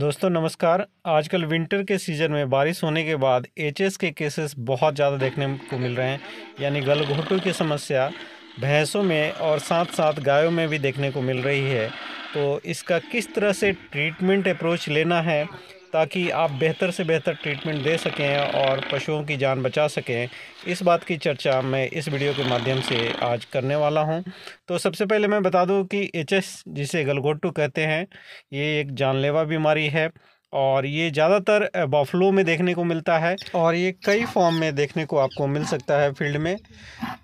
दोस्तों नमस्कार आजकल विंटर के सीज़न में बारिश होने के बाद एचएस के केसेस बहुत ज़्यादा देखने को मिल रहे हैं यानी गलघोटू की समस्या भैंसों में और साथ साथ गायों में भी देखने को मिल रही है तो इसका किस तरह से ट्रीटमेंट अप्रोच लेना है ताकि आप बेहतर से बेहतर ट्रीटमेंट दे सकें और पशुओं की जान बचा सकें इस बात की चर्चा मैं इस वीडियो के माध्यम से आज करने वाला हूं तो सबसे पहले मैं बता दूं कि एचएस जिसे गलगोटू कहते हैं ये एक जानलेवा बीमारी है और ये ज़्यादातर बफलो में देखने को मिलता है और ये कई फॉर्म में देखने को आपको मिल सकता है फील्ड में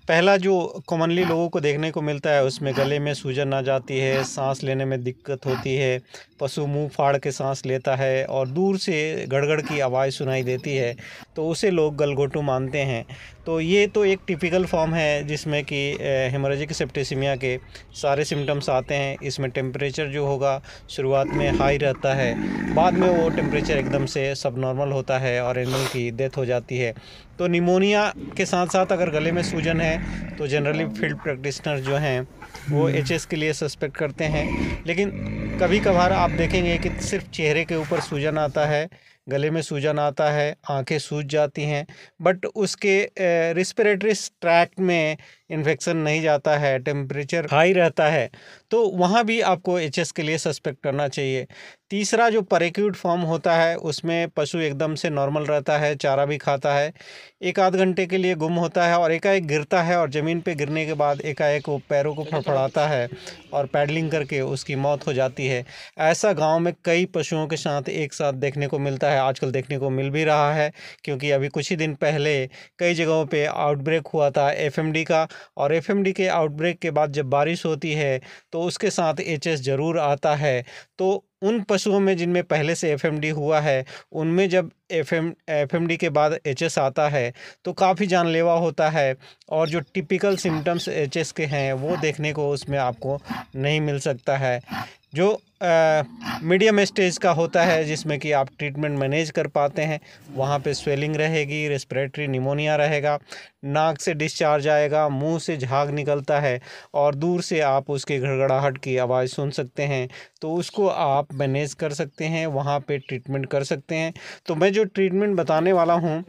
पहला जो कॉमनली लोगों को देखने को मिलता है उसमें गले में सूजन आ जाती है सांस लेने में दिक्कत होती है पशु मुंह फाड़ के सांस लेता है और दूर से गड़गड़ की आवाज़ सुनाई देती है तो उसे लोग गलघोटू मानते हैं तो ये तो एक टिपिकल फॉर्म है जिसमें कि हेमोरेजिक सेप्टिसिमिया के सारे सिम्टम्स आते हैं इसमें टेम्परेचर जो होगा शुरुआत में हाई रहता है बाद में वो टेम्परेचर एकदम से सब नॉर्मल होता है और एनिमल की डेथ हो जाती है तो निमोनिया के साथ साथ अगर गले में सूजन है तो जनरली फील्ड प्रैक्टिशनर जो हैं वो एच हम्म। के लिए सस्पेक्ट करते हैं लेकिन कभी कभार आप देखेंगे कि सिर्फ चेहरे के ऊपर सूजन आता है गले में सूजन आता है आंखें सूज जाती हैं बट उसके रिस्पिरेटरी ट्रैक में इन्फेक्शन नहीं जाता है टेम्परेचर हाई रहता है तो वहाँ भी आपको एच के लिए सस्पेक्ट करना चाहिए तीसरा जो परेक्यूट फॉर्म होता है उसमें पशु एकदम से नॉर्मल रहता है चारा भी खाता है एक आध घंटे के लिए गुम होता है और एकाएक गिरता है और ज़मीन पे गिरने के बाद एकाएक वो पैरों को फड़फड़ाता है और पैडलिंग करके उसकी मौत हो जाती है ऐसा गांव में कई पशुओं के साथ एक साथ देखने को मिलता है आजकल देखने को मिल भी रहा है क्योंकि अभी कुछ ही दिन पहले कई जगहों पर आउटब्रेक हुआ था एफ का और एफ के आउटब्रेक के बाद जब बारिश होती है तो उसके साथ एच ज़रूर आता है तो उन पशुओं में जिनमें पहले से एफ हुआ है उनमें जब F M F M D के बाद एच एस आता है तो काफ़ी जानलेवा होता है और जो टिपिकल सिम्टम्स एच एस के हैं वो देखने को उसमें आपको नहीं मिल सकता है जो मीडियम स्टेज का होता है जिसमें कि आप ट्रीटमेंट मैनेज कर पाते हैं वहाँ पे स्वेलिंग रहेगी रेस्पिरेटरी निमोनिया रहेगा नाक से डिस्चार्ज आएगा मुंह से झाग निकलता है और दूर से आप उसके घड़गड़ाहट की आवाज़ सुन सकते हैं तो उसको आप मैनेज कर सकते हैं वहाँ पे ट्रीटमेंट कर सकते हैं तो मैं जो ट्रीटमेंट बताने वाला हूँ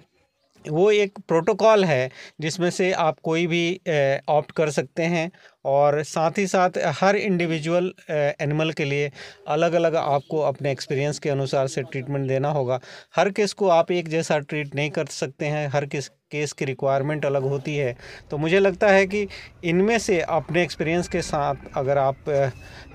वो एक प्रोटोकॉल है जिसमें से आप कोई भी ऑप्ट कर सकते हैं और साथ ही साथ हर इंडिविजुअल एनिमल के लिए अलग अलग आपको अपने एक्सपीरियंस के अनुसार से ट्रीटमेंट देना होगा हर किस को आप एक जैसा ट्रीट नहीं कर सकते हैं हर किस केस की रिक्वायरमेंट अलग होती है तो मुझे लगता है कि इनमें से अपने एक्सपीरियंस के साथ अगर आप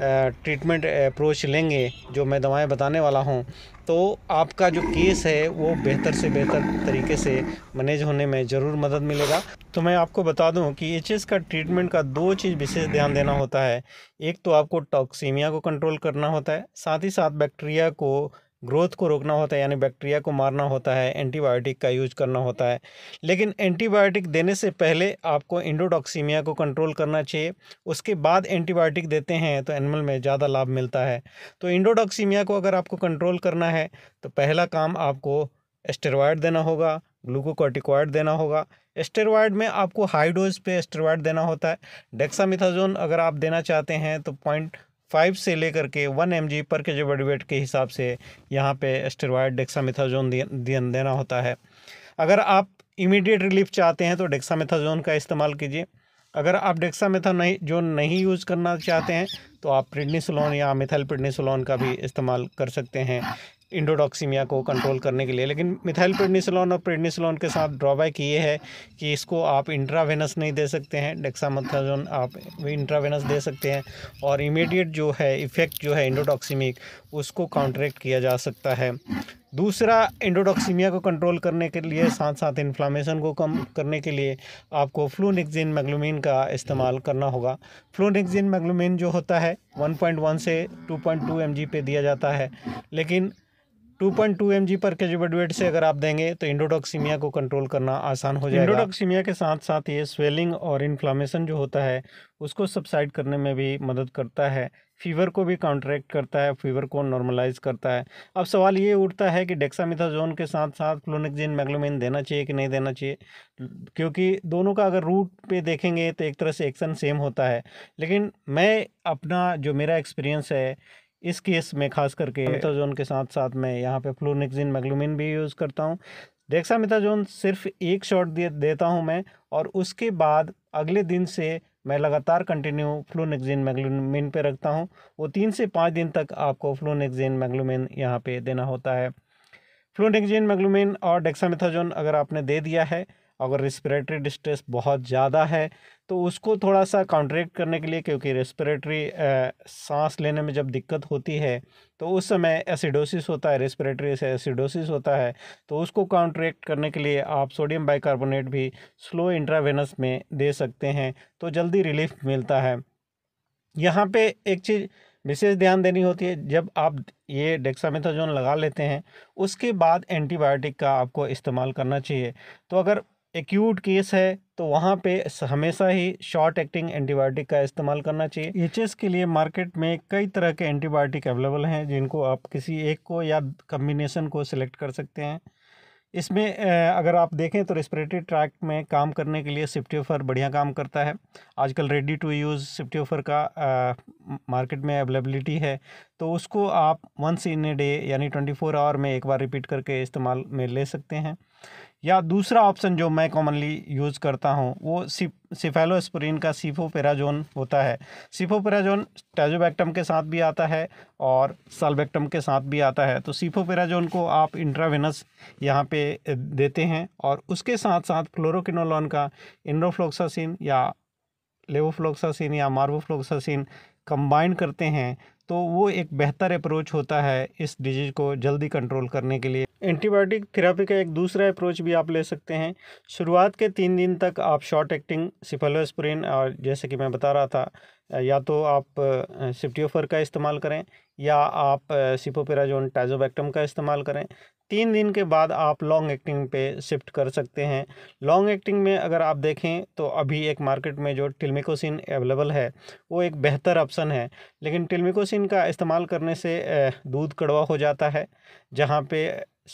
ट्रीटमेंट अप्रोच लेंगे जो मैं दवाएं बताने वाला हूं तो आपका जो केस है वो बेहतर से बेहतर तरीके से मैनेज होने में ज़रूर मदद मिलेगा तो मैं आपको बता दूं कि एच का ट्रीटमेंट का दो चीज़ विशेष ध्यान देना होता है एक तो आपको टॉक्सीमिया को कंट्रोल करना होता है साथ ही साथ बैक्टीरिया को ग्रोथ को रोकना होता है यानी बैक्टीरिया को मारना होता है एंटीबायोटिक का यूज करना होता है लेकिन एंटीबायोटिक देने से पहले आपको इंडोटॉक्सीमिया को कंट्रोल करना चाहिए उसके बाद एंटीबायोटिक देते हैं तो एनिमल में ज़्यादा लाभ मिलता है तो इंडोटॉक्सीमिया को अगर आपको कंट्रोल करना है तो पहला काम आपको एस्टेरॉयड देना होगा ग्लूकोकॉटिकॉयड देना होगा एस्टेरॉयड में आपको हाई डोज पे एस्टेरॉयड देना होता है डेक्सामिथाजोन अगर आप देना चाहते हैं तो पॉइंट फाइव से लेकर के वन एम जी पर के जी बडवेट के हिसाब से यहाँ पे स्टेरॉयड डेक्सामिथाजोन देना होता है अगर आप इमीडिएट रिलीफ चाहते हैं तो डेक्सामेथाजोन का इस्तेमाल कीजिए अगर आप डेक्सामेथा नहीं जो नहीं यूज़ करना चाहते हैं तो आप प्रिडनीसोलोन या मिथाइल प्रिडनीसोलोन का भी इस्तेमाल कर सकते हैं इंडोडॉक्सीमिया को कंट्रोल करने के लिए लेकिन मिथाइल प्रेडनीसोलॉन और प्रेडनीसोलॉन के साथ ड्रॉबैक ये है कि इसको आप इंट्रावेनस नहीं दे सकते हैं डेक्सामेथाजोन आप इंट्रावेनस दे सकते हैं और इमीडिएट जो है इफ़ेक्ट जो है इंडोडॉक्सीमिक उसको काउंटरेक्ट किया जा सकता है दूसरा इंडोडॉक्सीमिया को कंट्रोल करने के लिए साथ साथ इन्फ्लामेशन को कम करने के लिए आपको फ्लूनिक्जिन मेगलोमिन का इस्तेमाल करना होगा फ्लूनिक्जिन मेगलोमिन जो होता है 1.1 से 2.2 एमजी पे दिया जाता है लेकिन two point two M G पर केजुबेडवेट से अगर आप देंगे तो इंडोटॉक्सीमिया को कंट्रोल करना आसान हो जाएगा इंडोटॉक्सीमिया के साथ साथ ये स्वेलिंग और इन्फ्लामेशन जो होता है उसको सबसाइड करने में भी मदद करता है फीवर को भी कॉन्ट्रैक्ट करता है फीवर को नॉर्मलाइज करता है अब सवाल ये उठता है कि डेक्सामिथाजोन के साथ साथ क्लोनिक्जिन मैग्लोमिन देना चाहिए कि नहीं देना चाहिए क्योंकि दोनों का अगर रूट पे देखेंगे तो एक तरह से एक्शन सेम होता है लेकिन मैं अपना जो मेरा एक्सपीरियंस है इस केस में खास करके मेथाजोन तो के साथ साथ मैं यहाँ पे फ्लोनिक्जिन मैग्लूमिन भी यूज़ करता हूँ डेक्सामिथाजोन सिर्फ एक शॉट दे देता हूँ मैं और उसके बाद अगले दिन से मैं लगातार कंटिन्यू फ्लोनिक्जिन मैग्लूमिन पे रखता हूँ वो तीन से पाँच दिन तक आपको फ्लोनिक्जिन मैग्लूमिन यहाँ पे देना होता है फ्लोनिक्जिन मैग्लूमिन और डेक्सामिथाजोन अगर आपने दे दिया है अगर रेस्पिरेटरी डिस्ट्रेस बहुत ज़्यादा है तो उसको थोड़ा सा काउंट्रेक्ट करने के लिए क्योंकि रेस्पिरेटरी सांस लेने में जब दिक्कत होती है तो उस समय एसिडोसिस होता है रेस्पिरेटरी से एसिडोसिस होता है तो उसको काउंट्रेक्ट करने के लिए आप सोडियम बाइकार्बोनेट भी स्लो इंट्रावेनस में दे सकते हैं तो जल्दी रिलीफ मिलता है यहाँ पे एक चीज़ विशेष ध्यान देनी होती है जब आप ये डेक्सामेथाजोन लगा लेते हैं उसके बाद एंटीबायोटिक का आपको इस्तेमाल करना चाहिए तो अगर एक्यूट केस है तो वहाँ पे हमेशा ही शॉर्ट एक्टिंग एंटीबायोटिक का इस्तेमाल करना चाहिए एच के लिए मार्केट में कई तरह के एंटीबायोटिक अवेलेबल हैं जिनको आप किसी एक को या कम्बिनेशन को सिलेक्ट कर सकते हैं इसमें अगर आप देखें तो रेस्पिरेटरी ट्रैक में काम करने के लिए सिप्टियोफर बढ़िया काम करता है आजकल रेडी टू यूज़ सिप्टियोफर का आ, मार्केट में अवेलेबिलिटी है तो उसको आप वंस इन ए डे यानी ट्वेंटी फोर आवर में एक बार रिपीट करके इस्तेमाल में ले सकते हैं या दूसरा ऑप्शन जो मैं कॉमनली यूज़ करता हूँ वो सिप सिफेलोस्प्रिन का सीफोपेराजोन होता है सीफोपेराजोन टेजोबैक्टम के साथ भी आता है और सालबैक्टम के साथ भी आता है तो सीफोपेराजोन को आप इंट्रावेनस यहाँ पे देते हैं और उसके साथ साथ फ्लोरोकिनोलॉन का इंड्रोफ्लोक्सासिन या लेवोफ्लोक्सासिन या मार्वोफ्लोक्सासिन कंबाइन करते हैं तो वो एक बेहतर अप्रोच होता है इस डिजीज़ को जल्दी कंट्रोल करने के लिए एंटीबायोटिक थेरापी का एक दूसरा अप्रोच भी आप ले सकते हैं शुरुआत के तीन दिन तक आप शॉर्ट एक्टिंग सिफलोस्प्रिन और जैसे कि मैं बता रहा था या तो आप सिप्टियोफर uh, का इस्तेमाल करें या आप सिपोपेराजोन uh, टाइजोबैक्टम का इस्तेमाल करें तीन दिन के बाद आप लॉन्ग एक्टिंग पे शिफ्ट कर सकते हैं लॉन्ग एक्टिंग में अगर आप देखें तो अभी एक मार्केट में जो टिल्मिकोसिन अवेलेबल है वो एक बेहतर ऑप्शन है लेकिन टिल्मिकोसिन का इस्तेमाल करने से दूध कड़वा हो जाता है जहाँ पे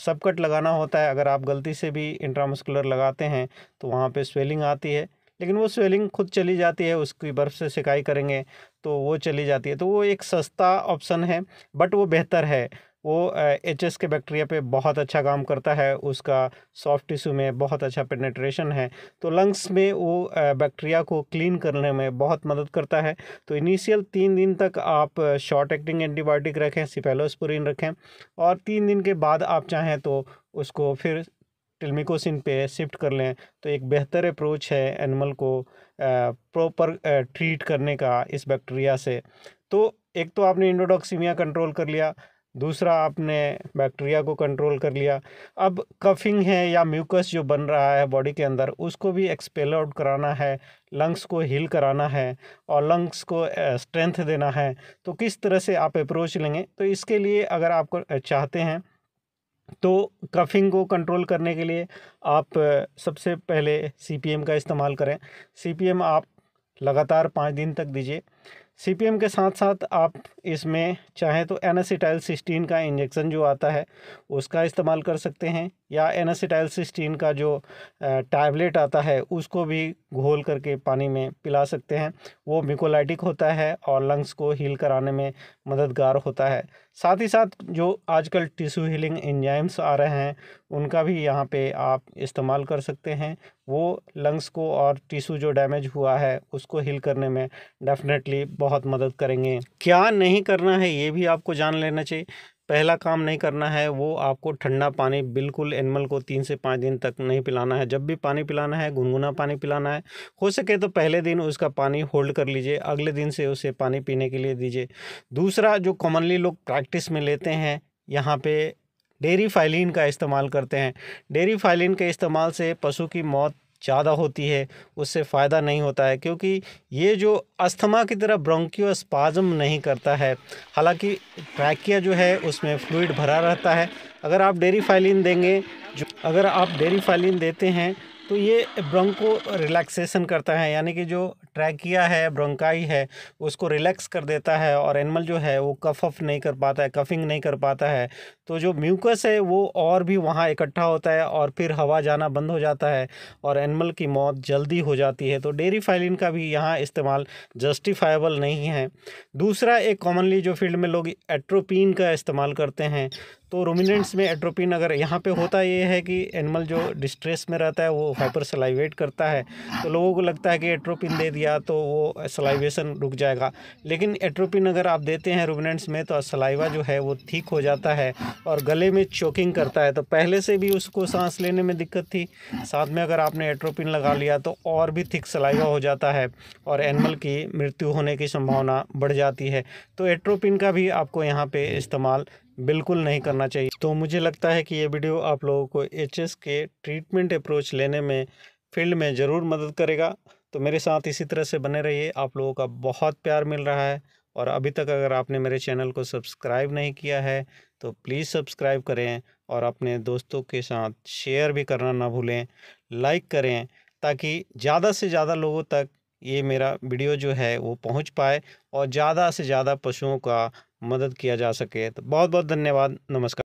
सबकट लगाना होता है अगर आप गलती से भी इंट्रामस्कुलर लगाते हैं तो वहाँ पर स्वेलिंग आती है लेकिन वो स्वेलिंग खुद चली जाती है उसकी बर्फ़ से सिकाई करेंगे तो वो चली जाती है तो वो एक सस्ता ऑप्शन है बट वो बेहतर है वो एच एस के बैक्टीरिया पे बहुत अच्छा काम करता है उसका सॉफ्ट टिश्यू में बहुत अच्छा पेनेट्रेशन है तो लंग्स में वो बैक्टीरिया को क्लीन करने में बहुत मदद करता है तो इनिशियल तीन दिन तक आप शॉर्ट एक्टिंग एंटीबायोटिक रखें सिफेलोस्पोरिन रखें और तीन दिन के बाद आप चाहें तो उसको फिर टिल्मिकोसिन पे शिफ्ट कर लें तो एक बेहतर अप्रोच है एनिमल को प्रॉपर ट्रीट करने का इस बैक्टीरिया से तो एक तो आपने इंडोडॉक्सीमिया कंट्रोल कर लिया दूसरा आपने बैक्टीरिया को कंट्रोल कर लिया अब कफिंग है या म्यूकस जो बन रहा है बॉडी के अंदर उसको भी एक्सपेल आउट कराना है लंग्स को हील कराना है और लंग्स को स्ट्रेंथ देना है तो किस तरह से आप अप्रोच लेंगे तो इसके लिए अगर आप चाहते हैं तो कफिंग को कंट्रोल करने के लिए आप सबसे पहले सी का इस्तेमाल करें सी आप लगातार पाँच दिन तक दीजिए सीपीएम के साथ साथ आप इसमें चाहें तो एनासीटाइल सिस्टीन का इंजेक्शन जो आता है उसका इस्तेमाल कर सकते हैं या एन सिस्टीन का जो टैबलेट आता है उसको भी घोल करके पानी में पिला सकते हैं वो मिकोलाइटिक होता है और लंग्स को हील कराने में मददगार होता है साथ ही साथ जो आजकल टिश्यू हीलिंग एंजाइम्स आ रहे हैं उनका भी यहाँ पे आप इस्तेमाल कर सकते हैं वो लंग्स को और टिश्यू जो डैमेज हुआ है उसको हील करने में डेफिनेटली बहुत मदद करेंगे क्या नहीं करना है ये भी आपको जान लेना चाहिए पहला काम नहीं करना है वो आपको ठंडा पानी बिल्कुल एनिमल को तीन से पाँच दिन तक नहीं पिलाना है जब भी पानी पिलाना है गुनगुना पानी पिलाना है हो सके तो पहले दिन उसका पानी होल्ड कर लीजिए अगले दिन से उसे पानी पीने के लिए दीजिए दूसरा जो कॉमनली लोग प्रैक्टिस में लेते हैं यहाँ पे डेयरी फाइलिन का इस्तेमाल करते हैं डेरी फाइलिन के इस्तेमाल से पशु की मौत ज़्यादा होती है उससे फ़ायदा नहीं होता है क्योंकि ये जो अस्थमा की तरह ब्रोंकियो स्पाजम नहीं करता है हालांकि ट्रैकिया जो है उसमें फ्लूड भरा रहता है अगर आप डेरी फाइलिन देंगे जो अगर आप डेरी फाइलिन देते हैं तो ये ब्रोंको रिलैक्सेशन करता है यानी कि जो ट्रैकिया है ब्रोंकाई है उसको रिलैक्स कर देता है और एनिमल जो है वो कफ अफ नहीं कर पाता है कफिंग नहीं कर पाता है तो जो म्यूकस है वो और भी वहाँ इकट्ठा होता है और फिर हवा जाना बंद हो जाता है और एनिमल की मौत जल्दी हो जाती है तो डेरी फाइलिन का भी यहाँ इस्तेमाल जस्टिफाइबल नहीं है दूसरा एक कॉमनली जो फील्ड में लोग एट्रोपिन का इस्तेमाल करते हैं तो रोमिनेंट्स में एट्रोपिन अगर यहाँ पे होता ये है कि एनिमल जो डिस्ट्रेस में रहता है वो हाइपर सलाइवेट करता है तो लोगों को लगता है कि एट्रोपिन दे दिया तो वो सलाइवेशन रुक जाएगा लेकिन एट्रोपिन अगर आप देते हैं रोमिनेंट्स में तो सलाइवा जो है वो ठीक हो जाता है और गले में चोकिंग करता है तो पहले से भी उसको सांस लेने में दिक्कत थी साथ में अगर आपने एट्रोपिन लगा लिया तो और भी थिक सलाइवा हो जाता है और एनिमल की मृत्यु होने की संभावना बढ़ जाती है तो एट्रोपिन का भी आपको यहाँ पर इस्तेमाल बिल्कुल नहीं करना चाहिए तो मुझे लगता है कि ये वीडियो आप लोगों को एच के ट्रीटमेंट अप्रोच लेने में फील्ड में ज़रूर मदद करेगा तो मेरे साथ इसी तरह से बने रहिए आप लोगों का बहुत प्यार मिल रहा है और अभी तक अगर आपने मेरे चैनल को सब्सक्राइब नहीं किया है तो प्लीज़ सब्सक्राइब करें और अपने दोस्तों के साथ शेयर भी करना ना भूलें लाइक करें ताकि ज़्यादा से ज़्यादा लोगों तक ये मेरा वीडियो जो है वो पहुंच पाए और ज़्यादा से ज़्यादा पशुओं का मदद किया जा सके तो बहुत बहुत धन्यवाद नमस्कार